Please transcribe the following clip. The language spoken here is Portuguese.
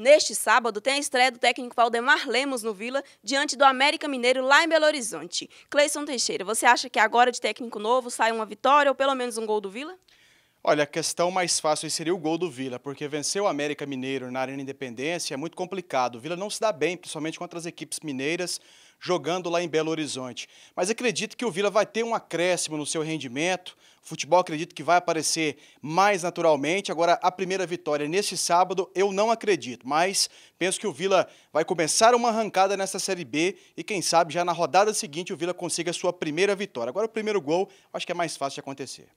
Neste sábado tem a estreia do técnico Valdemar Lemos no Vila diante do América Mineiro lá em Belo Horizonte. Cleison Teixeira, você acha que agora de técnico novo sai uma vitória ou pelo menos um gol do Vila? Olha, a questão mais fácil seria o gol do Vila, porque vencer o América Mineiro na Arena Independência é muito complicado. O Vila não se dá bem, principalmente contra as equipes mineiras, jogando lá em Belo Horizonte. Mas acredito que o Vila vai ter um acréscimo no seu rendimento. O futebol acredito que vai aparecer mais naturalmente. Agora, a primeira vitória neste sábado, eu não acredito, mas penso que o Vila vai começar uma arrancada nessa Série B e quem sabe já na rodada seguinte o Vila consiga a sua primeira vitória. Agora, o primeiro gol, acho que é mais fácil de acontecer.